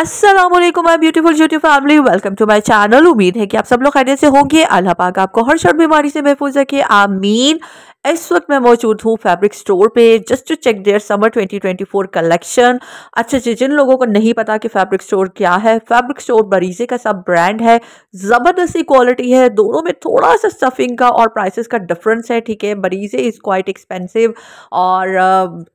Aslam my beautiful ज्यूटी family welcome to my channel उम्मीद है कि आप सब लोग खैरियत से होंगे अल्लाह पाक आपको हर शर्ट बीमारी से महफूज रखे आमीन इस वक्त मैं मौजूद हूँ फैब्रिक स्टोर पे just to check their summer 2024 collection अच्छा जी जिन लोगों को नहीं पता कि फैब्रिक स्टोर क्या है फैब्रिक स्टोर बरीजे का सब ब्रांड है ज़बरदस्ती क्वालिटी है दोनों में थोड़ा सा स्टफिंग का और प्राइसेस का डिफरेंस है ठीक है बरीजे इज़ क्वाइट एक्सपेंसिव और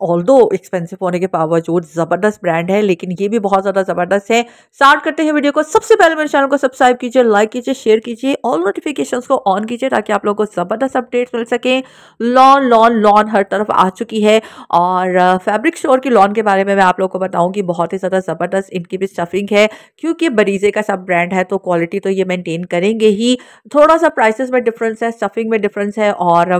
ऑल दो एक्सपेंसिव होने के बावजूद ज़बरदस्त ब्रांड है लेकिन ये भी बहुत ज़्यादा ज़बरदस्त है स्टार्ट करते हैं वीडियो को सबसे पहले मेरे चैनल को सब्सक्राइब कीजिए लाइक कीजिए शेयर कीजिए ऑल नोटिफिकेशन को ऑन कीजिए ताकि आप लोगों को ज़बरदस्त अपडेट्स मिल सकें लॉन लॉन लॉन हर तरफ आ चुकी है और फैब्रिक स्टोर की लॉन के बारे में मैं आप लोग को बताऊँगी बहुत ही ज़्यादा ज़बरदस्त इनकी भी स्टफिंग है क्योंकि बरीजे का सब ब्रांड है तो क्वालिटी तो ये मेनटेन करेंगे ही थोड़ा सा प्राइसेस में डिफरेंस है स्टफिंग में डिफरेंस है और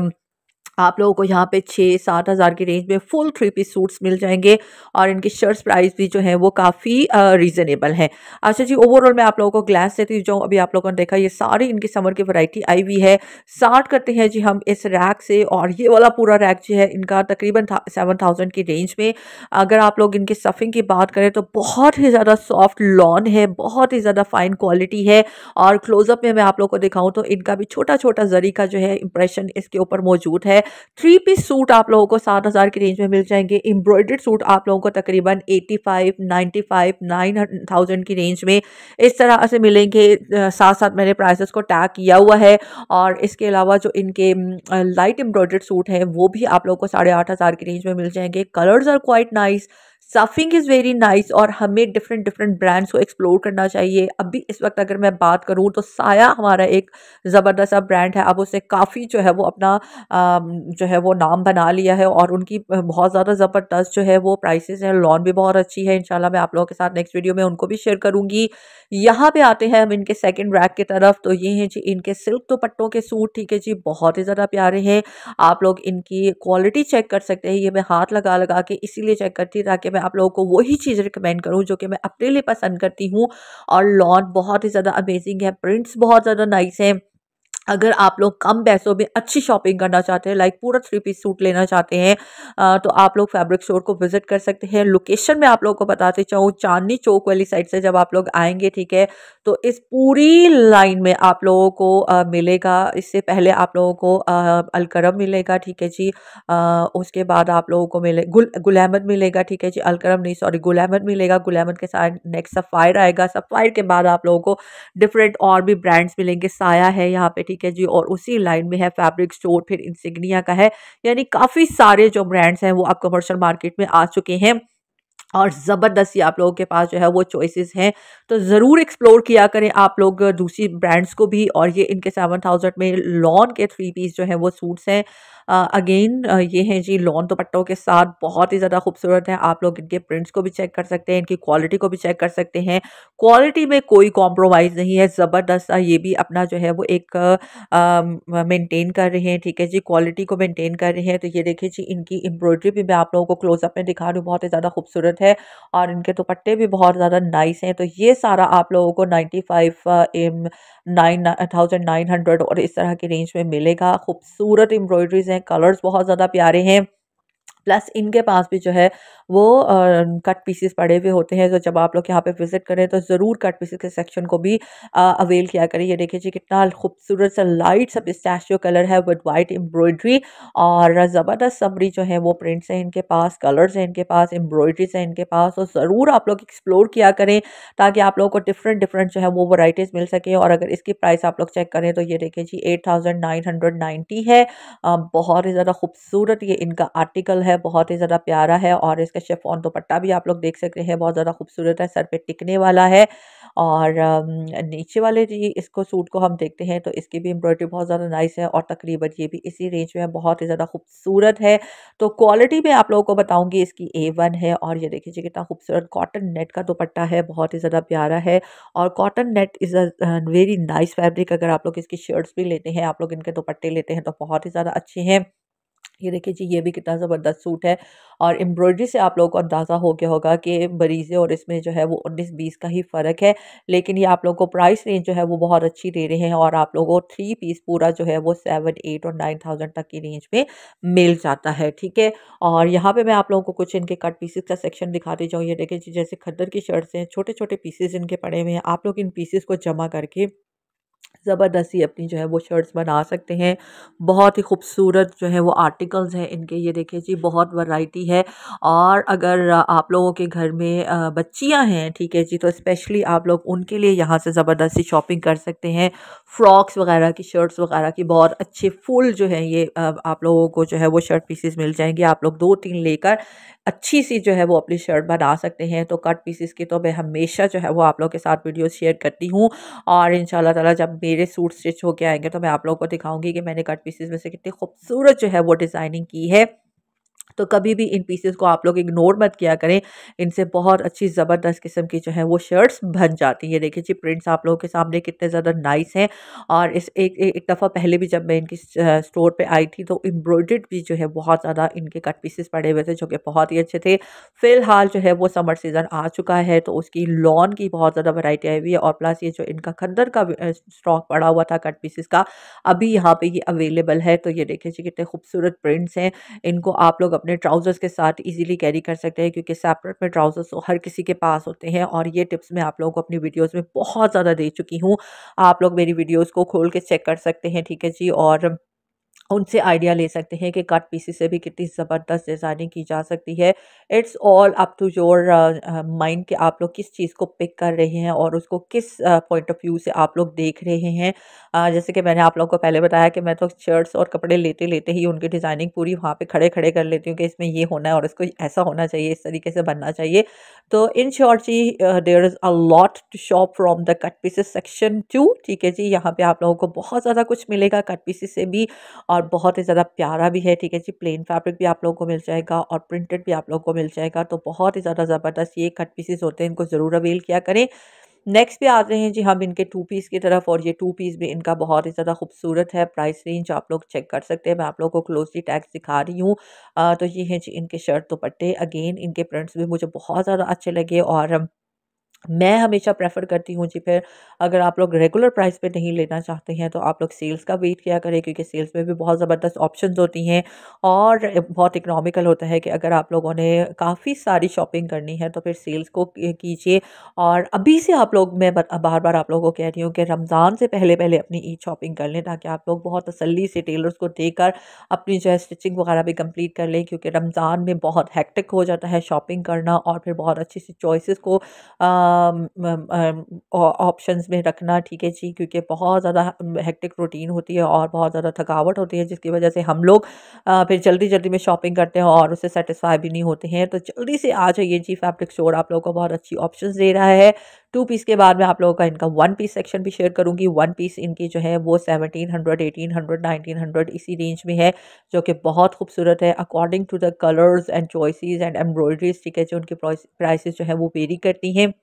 आप लोगों को यहाँ पे छः सात हज़ार की रेंज में फुल थ्री पीस सूट्स मिल जाएंगे और इनकी शर्ट्स प्राइस भी जो है वो काफ़ी रीज़नेबल है अच्छा जी ओवरऑल मैं आप लोगों को ग्लास देती जो अभी आप लोगों ने देखा ये सारी इनकी समर की वैरायटी आई हुई है स्टार्ट करते हैं जी हम इस रैक से और ये वाला पूरा रैक जो है इनका तकरीबन सेवन थाउजेंड की रेंज में अगर आप लोग इनकी सफिंग की बात करें तो बहुत ही ज़्यादा सॉफ्ट लॉन है बहुत ही ज़्यादा फाइन क्वालिटी है और क्लोजअप में मैं आप लोग को दिखाऊँ तो इनका भी छोटा छोटा जरी का जो है इंप्रेशन इसके ऊपर मौजूद है थ्री पीस सूट आप लोगों को सात हज़ार की रेंज में मिल जाएंगे एम्ब्रॉयडर्ड सूट आप लोगों को तकरीबन eighty five ninety five nine thousand की रेंज में इस तरह से मिलेंगे साथ साथ मैंने प्राइसेस को टैग किया हुआ है और इसके अलावा जो इनके लाइट एम्ब्रॉयडर्ड सूट हैं वो भी आप लोगों को साढ़े आठ हज़ार की रेंज में मिल जाएंगे colours are quite nice nice. सफ़िंग इज़ वेरी नाइस और हमें डिफरेंट डिफरेंट ब्रांड्स को एक्सप्लोर करना चाहिए अभी इस वक्त अगर मैं बात करूँ तो साया हमारा एक ज़बरदस्त ब्रांड है अब उसे काफ़ी जो है वो अपना जो है वो नाम बना लिया है और उनकी बहुत ज़्यादा ज़बरदस्त जो है वो प्राइसेस हैं लॉन भी बहुत अच्छी है शाला मैं आप लोगों के साथ नेक्स्ट वीडियो में उनको भी शेयर करूँगी यहाँ पर आते हैं हम इनके सेकेंड रैक की तरफ तो ये हैं जी इनके सिल्क दोपट्टों के सूट ठीक है जी बहुत ही ज़्यादा प्यारे हैं आप लोग इनकी क्वालिटी चेक कर सकते हैं ये मैं हाथ लगा लगा के इसीलिए चेक करती ताकि मैं मैं आप लोगों को वही चीज़ रिकमेंड करूँ जो कि मैं अपने लिए पसंद करती हूँ और लॉन बहुत ही ज़्यादा अमेजिंग है प्रिंट्स बहुत ज़्यादा नाइस हैं अगर आप लोग कम पैसों में अच्छी शॉपिंग करना चाहते हैं लाइक पूरा थ्री पीस सूट लेना चाहते हैं तो आप लोग फैब्रिक स्टोर को विजिट कर सकते हैं लोकेशन में आप लोगों को बताते चाहूँ चांदनी चौक वाली साइड से जब आप लोग आएंगे ठीक है तो इस पूरी लाइन में आप लोगों को आ, मिलेगा इससे पहले आप लोगों को अलकरम मिलेगा ठीक है जी आ, उसके बाद आप लोगों को मिले गुल गुल अहमद मिलेगा ठीक है जी अलकरम नहीं सॉरी गुल अहमद मिलेगा गुल अहमद के साथ नेक्स्ट सफ़ायर आएगा सफ़ायर के बाद आप लोगों को डिफरेंट और भी ब्रांड्स मिलेंगे साया है यहाँ पर ठीक ठीक है जी और उसी लाइन में है फैब्रिक स्टोर फिर इंसिग्निया का है यानी काफ़ी सारे जो ब्रांड्स हैं वो आप कमर्शियल मार्केट में आ चुके हैं और ज़बरदस्त ही आप लोगों के पास जो है वो चॉइसेस हैं तो ज़रूर एक्सप्लोर किया करें आप लोग दूसरी ब्रांड्स को भी और ये इनके सेवन थाउजेंड में लॉन के थ्री पीस जो है वो सूट्स हैं अगेन ये है जी लॉन दुपट्टों के साथ बहुत ही ज़्यादा खूबसूरत है आप लोग इनके प्रिंट्स को भी चेक कर सकते हैं इनकी क्वालिटी को भी चेक कर सकते हैं क्वालिटी में कोई कॉम्प्रोमाइज़ नहीं है ज़बरदस्त ये भी अपना जो है वो एक मेंटेन कर रहे हैं ठीक है जी क्वालिटी को मेंटेन कर रहे हैं तो ये देखिए जी इनकी एम्ब्रॉयडरी भी मैं आप लोगों को क्लोजअप में दिखा रही हूँ बहुत ही ज़्यादा खूबसूरत है और इनके दुपट्टे भी बहुत ज़्यादा नाइस हैं तो ये सारा आप लोगों को नाइन्टी फाइव एम नाइन थाउजेंड नाइन हंड्रेड और इस तरह के रेंज में मिलेगा खूबसूरत एम्ब्रॉयडरीज हैं कलर्स बहुत ज्यादा प्यारे हैं। प्लस इनके पास भी जो है वो कट पीसेस पड़े हुए होते हैं तो जब आप लोग यहाँ पे विज़िट करें तो ज़रूर कट पीसेस के सेक्शन को भी अवेल किया करें ये देखिए जी कितना खूबसूरत सा लाइट सब स्टैचू कलर है विद वाइट एम्ब्रॉयड्री और ज़बरदस्त समरी जो है वो प्रिंट्स हैं इनके पास कलर्स हैं इनके पास एम्ब्रॉयड्रीज हैं इनके पास और तो ज़रूर आप लोग एक्सप्लोर किया करें ताकि आप लोगों को डिफरेंट डिफरेंट जो है वो वराइटीज़ मिल सकें और अगर इसकी प्राइस आप लोग चेक करें तो ये देखें जी एट है बहुत ही ज़्यादा खूबसूरत ये इनका आर्टिकल है है बहुत ही ज़्यादा प्यारा है और इसका शेफोन दुपट्टा भी आप लोग देख सकते हैं बहुत ज़्यादा खूबसूरत है सर पे टिकने वाला है और नीचे वाले जी इसको सूट को हम देखते हैं तो इसकी भी एम्ब्रॉयडरी बहुत ज़्यादा नाइस है और तकरीबन ये भी इसी रेंज में बहुत ही ज़्यादा खूबसूरत है तो क्वालिटी में आप लोगों को बताऊँगी इसकी ए वन है और ये देखिए जी कितना खूबसूरत कॉटन नेट का दुपट्टा है बहुत ही ज़्यादा प्यारा है और cotton net is a very nice fabric अगर आप लोग इसकी शर्ट्स भी लेते हैं आप लोग इनके दोपट्टे लेते हैं तो बहुत ही ज़्यादा अच्छे हैं ये देखिए जी ये भी कितना ज़बरदस्त सूट है और एम्ब्रॉयडरी से आप लोगों को अंदाज़ा हो गया होगा कि बरीज़े और इसमें जो है वो उन्नीस बीस का ही फ़र्क है लेकिन ये आप लोगों को प्राइस रेंज जो है वो बहुत अच्छी दे रहे हैं और आप लोगों को थ्री पीस पूरा जो है वो सेवन एट और नाइन थाउजेंड तक की रेंज में मिल जाता है ठीक है और यहाँ पर मैं आप लोगों को कुछ इनके कट पीसेस का सेक्शन दिखाते जाऊँ ये देखिए जी जैसे खद्दर की शर्ट्स हैं छोटे छोटे पीसेज इनके पड़े हुए हैं आप लोग इन पीसेस को जमा करके ज़बरदस्ती अपनी जो है वो शर्ट्स बना सकते हैं बहुत ही खूबसूरत जो है वो आर्टिकल्स हैं इनके ये देखिए जी बहुत वैरायटी है और अगर आप लोगों के घर में बच्चियां हैं ठीक है जी तो स्पेशली आप लोग उनके लिए यहाँ से ज़बरदस्ती शॉपिंग कर सकते हैं फ्रॉक्स वगैरह की शर्ट्स वगैरह की बहुत अच्छे फुल जो है ये आप लोगों को जो है वो शर्ट पीसेस मिल जाएंगे आप लोग दो तीन लेकर अच्छी सी जो है वो अपनी शर्ट बना सकते हैं तो कट पीसेस की तो मैं हमेशा जो है वो आप लोग के साथ वीडियो शेयर करती हूँ और इन ताला जब मेरे सूट स्टिच होके आएंगे तो मैं आप लोगों को दिखाऊंगी कि मैंने कट पीसेस में से कितनी खूबसूरत जो है वो डिज़ाइनिंग की है तो कभी भी इन पीसेस को आप लोग इग्नोर मत किया करें इनसे बहुत अच्छी ज़बरदस्त किस्म की जो है वो शर्ट्स बन जाती हैं देखिए जी प्रिंट्स आप लोगों के सामने कितने ज़्यादा नाइस हैं और इस एक एक, एक दफ़ा पहले भी जब मैं इनकी स्टोर पे आई थी तो एम्ब्रॉयड भी जो है बहुत ज़्यादा इनके कट पीसेस पड़े हुए थे जो कि बहुत ही अच्छे थे फ़िलहाल जो है वो समर सीज़न आ चुका है तो उसकी लॉन की बहुत ज़्यादा वैरायटी आई हुई है और प्लस ये जो इनका खंदर का स्टॉक पड़ा हुआ था कट पीसेस का अभी यहाँ पे ये अवेलेबल है तो ये देखिए जी कितने खूबसूरत प्रिंट्स हैं इनको आप लोग अपने अपने ट्राउज़र्स के साथ इजीली कैरी कर सकते हैं क्योंकि सेपरेट में ट्राउज़र्स तो हर किसी के पास होते हैं और ये टिप्स मैं आप लोगों को अपनी वीडियोस में बहुत ज़्यादा दे चुकी हूँ आप लोग मेरी वीडियोस को खोल के चेक कर सकते हैं ठीक है जी और उनसे आइडिया ले सकते हैं कि कट पीसी से भी कितनी ज़बरदस्त डिज़ाइनिंग की जा सकती है it's all up to your mind कि आप लोग किस चीज़ को पिक कर रहे हैं और उसको किस पॉइंट ऑफ व्यू से आप लोग देख रहे हैं uh, जैसे कि मैंने आप लोगों को पहले बताया कि मैं तो शर्ट्स और कपड़े लेते लेते ही उनकी डिज़ाइनिंग पूरी वहाँ पर खड़े खड़े कर लेती हूँ कि इसमें ये होना है और इसको ऐसा होना चाहिए इस तरीके से बनना चाहिए तो इन शॉर्ट जी there is a lot to shop from the cut pieces section too ठीक है जी यहाँ पर आप लोगों को बहुत ज़्यादा कुछ मिलेगा कट पीसी से भी और और बहुत ही ज़्यादा प्यारा भी है ठीक है जी प्लेन फैब्रिक भी आप लोगों को मिल जाएगा और प्रिंटेड भी आप लोगों को मिल जाएगा तो बहुत ही ज़्यादा ज़बरदस्त ये कट पीसेस होते हैं इनको ज़रूर अवेल किया करें नेक्स्ट भी आ रहे हैं जी हम इनके टू पीस की तरफ और ये टू पीस भी इनका बहुत ही ज़्यादा खूबसूरत है प्राइस रेंज आप लोग चेक कर सकते हैं मैं आप लोगों को क्लोजली टैक्स दिखा रही हूँ तो ये हैं जी इनके शर्ट दुपट्टे अगेन इनके प्रिंट्स भी मुझे बहुत ज़्यादा अच्छे लगे और मैं हमेशा प्रेफर करती हूँ जी फिर अगर आप लोग रेगुलर प्राइस पे नहीं लेना चाहते हैं तो आप लोग सेल्स का वेट किया करें क्योंकि सेल्स में भी बहुत ज़बरदस्त ऑप्शंस होती हैं और बहुत इकनॉमिकल होता है कि अगर आप लोगों ने काफ़ी सारी शॉपिंग करनी है तो फिर सेल्स को कीजिए और अभी से आप लोग मैं बार बार आप लोगों को कह रही हूँ कि रमज़ान से पहले पहले अपनी ईद शॉपिंग कर लें ताकि आप लोग बहुत तसली से टेलर्स को देकर अपनी जो है स्टिचिंग वगैरह भी कम्प्लीट कर लें क्योंकि रमज़ान में बहुत हैक्टिक हो जाता है शॉपिंग करना और फिर बहुत अच्छी सी चॉइस को ऑप्शंस um, um, um, में रखना ठीक है जी क्योंकि बहुत ज़्यादा हेक्टिक रूटीन होती है और बहुत ज़्यादा थकावट होती है जिसकी वजह से हम लोग फिर जल्दी जल्दी में शॉपिंग करते हैं और उससे सेटिस्फाई भी नहीं होते हैं तो जल्दी से आ जाइए जी फैब्रिक स्टोर आप लोगों को बहुत अच्छी ऑप्शन दे रहा है टू पीस के बाद मैं आप लोगों का इनका वन पीस सेक्शन भी शेयर करूंगी वन पीस इनकी जो है वो seventeen hundred eighteen hundred nineteen hundred इसी रेंज में है जो कि बहुत खूबसूरत है according to the colours and choices and embroideries ठीक है जो उनकी प्राइसेस जो है वो वेरी करती हैं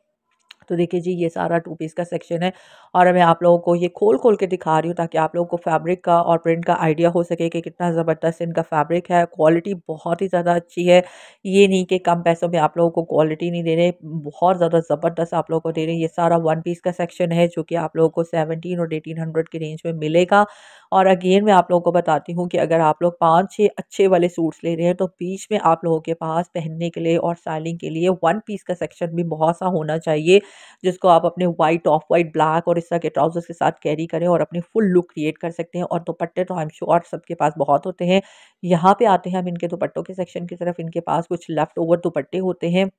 तो देखिए जी ये सारा टू पीस का सेक्शन है और मैं आप लोगों को ये खोल खोल के दिखा रही हूँ ताकि आप लोगों को फैब्रिक का और प्रिंट का आइडिया हो सके कि कितना ज़बरदस्त इनका फैब्रिक है क्वालिटी बहुत ही ज़्यादा अच्छी है ये नहीं कि कम पैसों में आप लोगों को क्वालिटी नहीं दे रहे बहुत ज़्यादा ज़बरदस्त आप लोगों को दे रहे हैं ये सारा वन पीस का सेक्शन है जो कि आप लोगों को सेवनटीन और एटीन हंड्रेड की रेंज में मिलेगा और अगेन मैं आप लोगों को बताती हूँ कि अगर आप लोग पाँच छः अच्छे वाले सूट्स ले रहे हैं तो बीच में आप लोगों के पास पहनने के लिए और स्टाइलिंग के लिए वन पीस का सेक्शन भी बहुत सा होना चाहिए जिसको आप अपने वाइट ऑफ वाइट ब्लैक और इस तरह के ट्राउजर्स के साथ कैरी करें और अपनी फुल लुक क्रिएट कर सकते हैं और दुपट्टे तो आई एम श्योर सबके पास बहुत होते हैं यहाँ पे आते हैं हम इनके दोपट्टों के सेक्शन की तरफ इनके पास कुछ लेफ्ट ओवर दुपट्टे होते हैं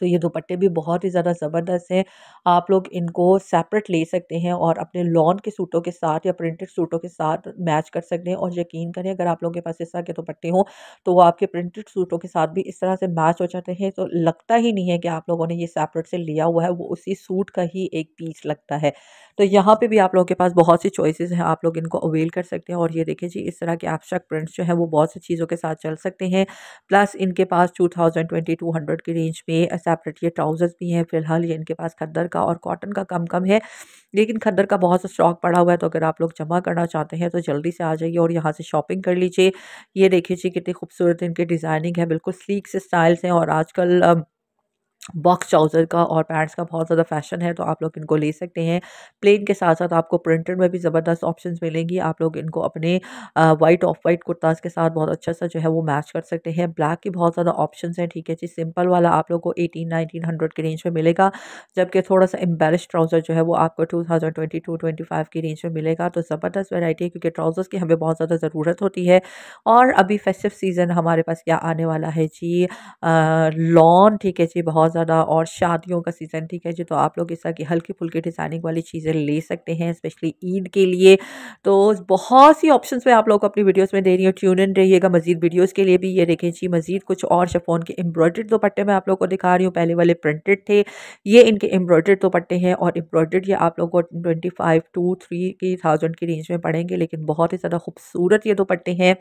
तो ये दुपट्टे भी बहुत ही ज़्यादा ज़बरदस्त हैं आप लोग इनको सेपरेट ले सकते हैं और अपने लॉन के सूटों के साथ या प्रिंटेड सूटों के साथ मैच कर सकते हैं और यकीन करें अगर आप लोगों के पास इस तरह के दुपट्टे हों तो वो आपके प्रिंटेड सूटों के साथ भी इस तरह से मैच हो जाते हैं तो लगता ही नहीं है कि आप लोगों ने ये सेपरेट से लिया हुआ है वो उसी सूट का ही एक पीस लगता है तो यहाँ पर भी आप लोगों के पास बहुत सी चॉइसेस हैं आप लोग इनको अवेल कर सकते हैं और ये देखें जी इस तरह के आपशक प्रिंट्स जो हैं वो बहुत सी चीज़ों के साथ चल सकते हैं प्लस इनके पास two thousand twenty two hundred की रेंज में सेपरेट ये ट्राउजर्स भी हैं फिलहाल ये इनके पास खद्दर का और कॉटन का कम कम है लेकिन खद्दर का बहुत सा स्टॉक पड़ा हुआ है तो अगर आप लोग जमा करना चाहते हैं तो जल्दी से आ जाइए और यहाँ से शॉपिंग कर लीजिए ये देखिए जी कितनी खूबसूरत इनकी डिज़ाइनिंग है बिल्कुल स्लीक से स्टाइल्स हैं और आजकल बॉक्स ट्राउज़र का और पैंट्स का बहुत ज़्यादा फैशन है तो आप लोग इनको ले सकते हैं प्लेन के साथ साथ आपको प्रिंटेड में भी ज़बरदस्त ऑप्शंस मिलेंगी आप लोग इनको अपने वाइट ऑफ वाइट कुर्ताज़ के साथ बहुत अच्छा सा जो है वो मैच कर सकते हैं ब्लैक की बहुत ज़्यादा ऑप्शन हैं ठीक है जी सिंपल वाला आप लोग को एटीन नाइनटीन हंड्रेड के रेंज में मिलेगा जबकि थोड़ा सा एम्बेलिश ट्राउज़र जो है वो आपको two thousand twenty two twenty five की रेंज में मिलेगा तो ज़बरदस्त वेराइटी है क्योंकि ट्राउज़र्स की हमें बहुत ज़्यादा ज़रूरत होती है और अभी फेस्टिव सीज़न हमारे पास क्या आने वाला है जी लॉन् ठीक है जी बहुत ज़्यादा और शादियों का सीज़न ठीक है जी तो आप लोग इस तरह की हल्की फुल्की डिज़ाइनिंग वाली चीज़ें ले सकते हैं स्पेशली ईद के लिए तो बहुत सी ऑप्शन में आप लोग अपनी वीडियोज़ में दे रही हूँ ट्यून इन रहिएगा मजीद वीडियोज़ के लिए भी ये देखें जी मजीद कुछ और शफोन के एम्ब्रॉयड्रेड दोपट्टे मैं आप लोग को दिखा रही हूँ पहले वाले प्रिंटेड थे ये इनके एम्ब्रॉयड्रेड दोपट्टे हैं और एम्ब्रॉयड्रेड ये आप लोग को ट्वेंटी फाइव टू थ्री की थाउजेंड की रेंज में पड़ेंगे लेकिन बहुत ही ज़्यादा खूबसूरत ये दोपट्टे हैं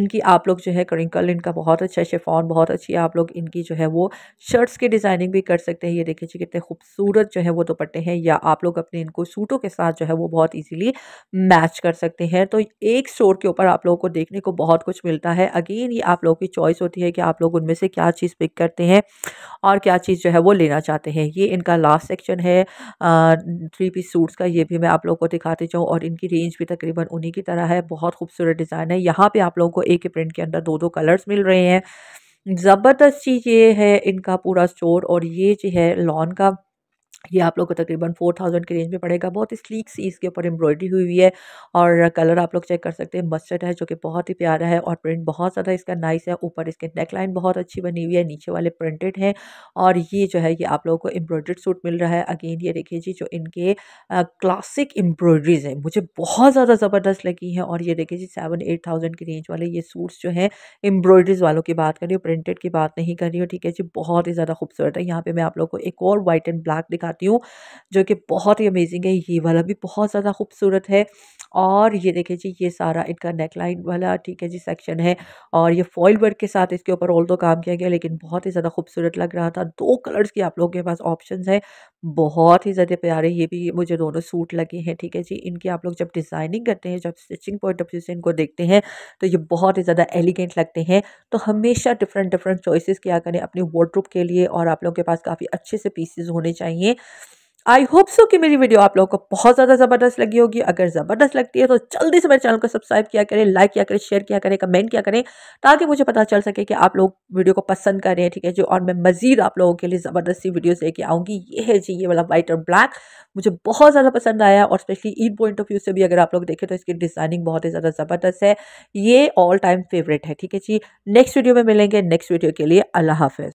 इनकी आप लोग जो है करिंकल इनका बहुत अच्छा शेफॉन बहुत अच्छी आप लोग इनकी जो है वो शर्ट्स के डिज़ाइन डिज़ाइनिंग भी कर सकते हैं ये देखिए जी कितने खूबसूरत जो है वो दुपट्टे हैं या आप लोग अपने इनको सूटों के साथ जो है वो बहुत ईजीली मैच कर सकते हैं तो एक स्टोर के ऊपर आप लोगों को देखने को बहुत कुछ मिलता है अगेन ये आप लोगों की चॉइस होती है कि आप लोग उनमें से क्या चीज़ पिक करते हैं और क्या चीज़ जो है वो लेना चाहते हैं ये इनका लास्ट सेक्शन है थ्री पीस सूट्स का ये भी मैं आप लोगों को दिखाती जाऊँ और इनकी रेंज भी तकरीबन उन्हीं की तरह है बहुत खूबसूरत डिज़ाइन है यहाँ पर आप लोगों को एक ही प्रिंट के अंदर दो दो कलर्स मिल रहे हैं जबरदस्त चीज ये है इनका पूरा स्टोर और ये जो है लॉन का ये आप लोग को तकरीबन फोर थाउजेंड के रेंज में पड़ेगा बहुत ही स्लीक सी इसके ऊपर एम्ब्रॉयडरी हुई हुई है और कलर आप लोग चेक कर सकते हैं मस्टर्ड है जो कि बहुत ही प्यारा है और प्रिंट बहुत ज़्यादा इसका नाइस है ऊपर इसके नेक लाइन बहुत अच्छी बनी हुई है नीचे वाले प्रिंटेड हैं और ये जो है ये आप लोगों को एम्ब्रॉयड्रेड सूट मिल रहा है अगेन ये देखिए जी जो इनके क्लासिक एम्ब्रॉयड्रीज हैं मुझे बहुत ज़्यादा ज़बरदस्त लगी हैं और ये देखिए जी सेवन एट थाउजेंड की रेंज वाले ये सूट्स जो हैं एम्ब्रॉयड्रीज वालों की बात कर रही हूँ प्रिंटेड की बात नहीं कर रही हूँ ठीक है जी बहुत ही ज़्यादा खूबसूरत है यहाँ पर मैं आप लोग को एक और वाइट एंड ब्लैक दिखा दिखाती हूँ जो कि बहुत ही अमेजिंग है ये वाला भी बहुत ज़्यादा खूबसूरत है और ये देखें जी ये सारा इनका नेकलाइन वाला ठीक है जी सेक्शन है और ये फॉइल वर्क के साथ इसके ऊपर ऑल तो काम किया गया लेकिन बहुत ही ज़्यादा खूबसूरत लग रहा था दो कलर्स की आप लोगों के पास ऑप्शन है बहुत ही ज़्यादा प्यारे ये भी मुझे दोनों सूट लगे हैं ठीक है जी इनकी आप लोग जब डिज़ाइनिंग करते हैं जब स्टिचिंग पॉइंट ऑफ व्यू से इनको देखते हैं तो ये बहुत ही ज़्यादा एलिगेंट लगते हैं तो हमेशा डिफरेंट डिफरेंट चॉइसेस किया करें अपने वार्ड्रोप के लिए और आप लोगों के पास काफ़ी अच्छे से पीसेज होने चाहिए आई होप सो कि मेरी वीडियो आप लोगों को बहुत ज़्यादा ज़बरदस्त लगी होगी अगर ज़बरदस्त लगती है तो जल्दी से मेरे चैनल को सब्सक्राइब किया करें लाइक किया करें शेयर किया करें कमेंट किया करें ताकि मुझे पता चल सके कि आप लोग वीडियो को पसंद कर रहे हैं ठीक है जी और मैं मज़ीद आप लोगों के लिए ज़बरदस्ती वीडियोज़ लेके आऊँगी ये है जी ये वाला वाइट और ब्लैक मुझे बहुत ज़्यादा पसंद आया और specially Eid point of view से भी अगर आप लोग देखें तो इसकी डिज़ाइनिंग बहुत ही ज़्यादा ज़बरदस्त है ये ऑल टाइम फेवरेट है ठीक है जी नेक्स्ट वीडियो में मिलेंगे नेक्स्ट वीडियो के लिए अल्लाह हाफ़